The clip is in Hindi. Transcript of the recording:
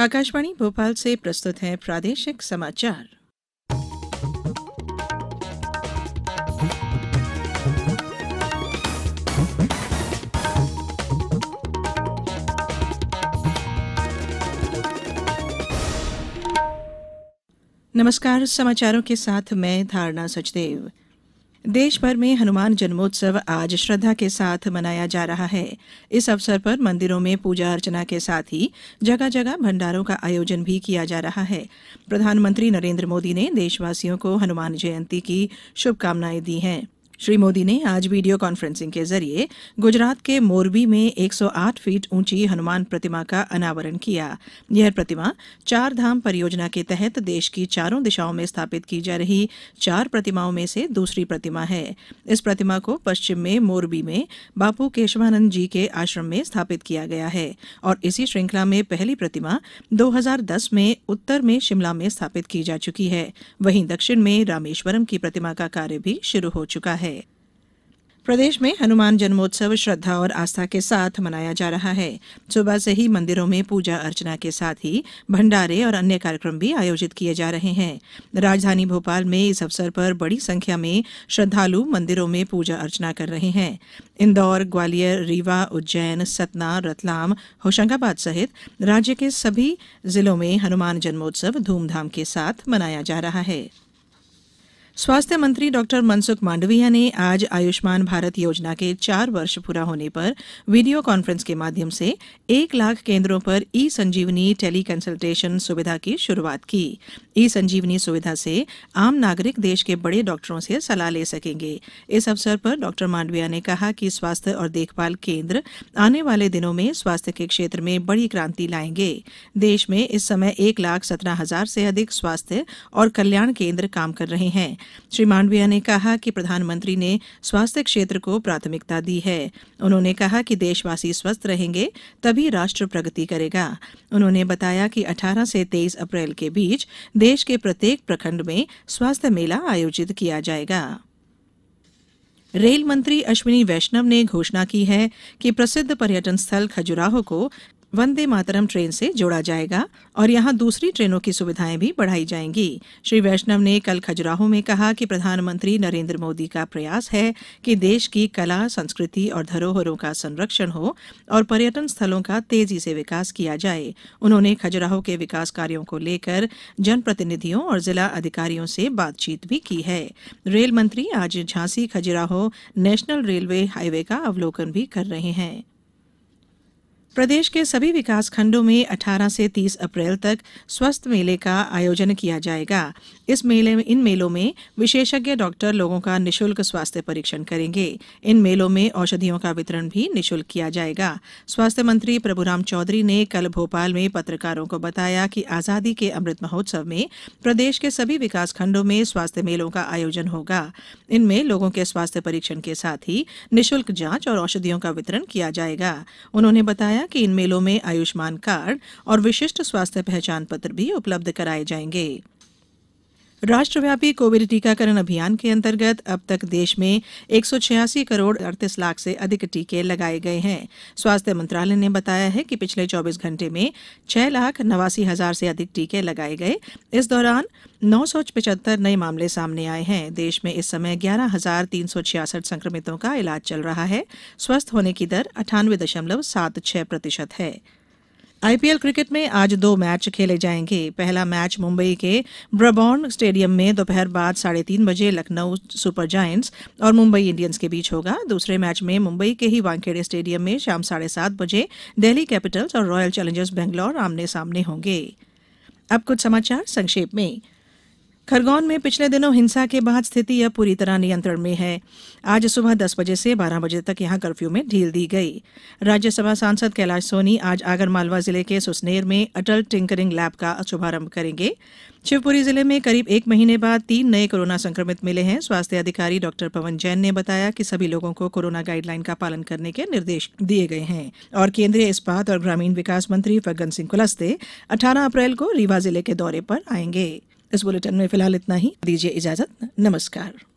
आकाशवाणी भोपाल से प्रस्तुत है प्रादेशिक समाचार नमस्कार समाचारों के साथ मैं धारणा सचदेव देश भर में हनुमान जन्मोत्सव आज श्रद्धा के साथ मनाया जा रहा है इस अवसर पर मंदिरों में पूजा अर्चना के साथ ही जगह जगह भंडारों का आयोजन भी किया जा रहा है प्रधानमंत्री नरेंद्र मोदी ने देशवासियों को हनुमान जयंती की शुभकामनाएं दी हैं श्री मोदी ने आज वीडियो कॉन्फ्रेंसिंग के जरिए गुजरात के मोरबी में 108 फीट ऊंची हनुमान प्रतिमा का अनावरण किया यह प्रतिमा चार धाम परियोजना के तहत देश की चारों दिशाओं में स्थापित की जा रही चार प्रतिमाओं में से दूसरी प्रतिमा है इस प्रतिमा को पश्चिम में मोरबी में बापू केशवानंद जी के आश्रम में स्थापित किया गया है और इसी श्रृंखला में पहली प्रतिमा दो में उत्तर में शिमला में स्थापित की जा चुकी है वहीं दक्षिण में रामेश्वरम की प्रतिमा का कार्य भी शुरू हो चुका है प्रदेश में हनुमान जन्मोत्सव श्रद्धा और आस्था के साथ मनाया जा रहा है सुबह से ही मंदिरों में पूजा अर्चना के साथ ही भंडारे और अन्य कार्यक्रम भी आयोजित किए जा रहे हैं राजधानी भोपाल में इस अवसर पर बड़ी संख्या में श्रद्धालु मंदिरों में पूजा अर्चना कर रहे हैं इंदौर ग्वालियर रीवा उज्जैन सतना रतलाम होशंगाबाद सहित राज्य के सभी जिलों में हनुमान जन्मोत्सव धूमधाम के साथ मनाया जा रहा है स्वास्थ्य मंत्री डॉक्टर मनसुख मांडविया ने आज आयुष्मान भारत योजना के चार वर्ष पूरा होने पर वीडियो कॉन्फ्रेंस के माध्यम से एक लाख केंद्रों पर ई संजीवनी टेली कंसल्टेशन सुविधा की शुरुआत की ई संजीवनी सुविधा से आम नागरिक देश के बड़े डॉक्टरों से सलाह ले सकेंगे इस अवसर पर डॉक्टर मांडविया ने कहा कि स्वास्थ्य और देखभाल केंद्र आने वाले दिनों में स्वास्थ्य के क्षेत्र में बड़ी क्रांति लाएंगे देश में इस समय एक लाख सत्रह हजार से अधिक स्वास्थ्य और कल्याण केंद्र काम कर रहे हैं श्री मांडविया ने कहा कि प्रधानमंत्री ने स्वास्थ्य क्षेत्र को प्राथमिकता दी है उन्होंने कहा कि देशवासी स्वस्थ रहेंगे तभी राष्ट्र प्रगति करेगा उन्होंने बताया कि 18 से 23 अप्रैल के बीच देश के प्रत्येक प्रखंड में स्वास्थ्य मेला आयोजित किया जाएगा रेल मंत्री अश्विनी वैष्णव ने घोषणा की है कि प्रसिद्ध पर्यटन स्थल खजुराहो को वंदे मातरम ट्रेन से जोड़ा जाएगा और यहां दूसरी ट्रेनों की सुविधाएं भी बढ़ाई जाएंगी श्री वैष्णव ने कल खजुराहो में कहा कि प्रधानमंत्री नरेंद्र मोदी का प्रयास है कि देश की कला संस्कृति और धरोहरों का संरक्षण हो और पर्यटन स्थलों का तेजी से विकास किया जाए उन्होंने खजुराहो के विकास कार्यो को लेकर जनप्रतिनिधियों और जिला अधिकारियों से बातचीत भी की है रेल मंत्री आज Jhansi Khajuraho national railway highway का अवलोकन भी कर रहे हैं प्रदेश के सभी विकास खंडों में 18 से 30 अप्रैल तक स्वस्थ मेले का आयोजन किया जाएगा इस मेले में इन मेलों में विशेषज्ञ डॉक्टर लोगों का निशुल्क स्वास्थ्य परीक्षण करेंगे इन मेलों में औषधियों का वितरण भी निशुल्क किया जाएगा स्वास्थ्य मंत्री प्रभुराम चौधरी ने कल भोपाल में पत्रकारों को बताया कि आजादी के अमृत महोत्सव में प्रदेश के सभी विकास खंडों में स्वास्थ्य मेलों का आयोजन होगा इनमें लोगों के स्वास्थ्य परीक्षण के साथ ही निःशुल्क जांच और औषधियों का वितरण किया जाएगा उन्होंने बताया बताया कि इन मेलों में आयुष्मान कार्ड और विशिष्ट स्वास्थ्य पहचान पत्र भी उपलब्ध कराये जाएंगे राष्ट्रव्यापी कोविड टीकाकरण अभियान के अंतर्गत अब तक देश में एक सौ छियासी करोड़ अड़तीस लाख से अधिक टीके लगाए गए हैं स्वास्थ्य मंत्रालय ने बताया है कि पिछले चौबीस घंटे में छह लाख नवासी हजार से अधिक टीके लगाए गए इस दौरान नौ सौ पचहत्तर नए मामले सामने आए हैं देश में इस समय ग्यारह हजार तीन सौ छियासठ संक्रमितों का इलाज चल रहा है स्वस्थ होने की दर अठानवे दशमलव सात छह प्रतिशत है आईपीएल क्रिकेट में आज दो मैच खेले जाएंगे पहला मैच मुंबई के ब्रबॉर्न स्टेडियम में दोपहर बाद साढ़े तीन बजे लखनऊ सुपर जायंट्स और मुंबई इंडियंस के बीच होगा दूसरे मैच में मुंबई के ही वानखेड़े स्टेडियम में शाम साढ़े सात बजे दिल्ली कैपिटल्स और रॉयल चैलेंजर्स बेंगलौर आमने सामने होंगे अब कुछ समाचार संक्षेप में खरगोन में पिछले दिनों हिंसा के बाद स्थिति अब पूरी तरह नियंत्रण में है आज सुबह दस बजे से बारह बजे तक यहां कर्फ्यू में ढील दी गई राज्यसभा सांसद कैलाश सोनी आज आगरमालवा जिले के सुसनेर में अटल टिंकरिंग लैब का शुभारंभ करेंगे शिवपुरी जिले में करीब एक महीने बाद तीन नए कोरोना संक्रमित मिले हैं स्वास्थ्य अधिकारी डॉक्टर पवन जैन ने बताया कि सभी लोगों को कोरोना गाइडलाइन का पालन करने के निर्देश दिए गए हैं और केंद्रीय इस्पात और ग्रामीण विकास मंत्री फग्गन सिंह कुलस्ते 18 अप्रैल को रीवा जिले के दौरे पर आएंगे इस बुलेटिन में फिलहाल इतना ही दीजिए इजाजत नमस्कार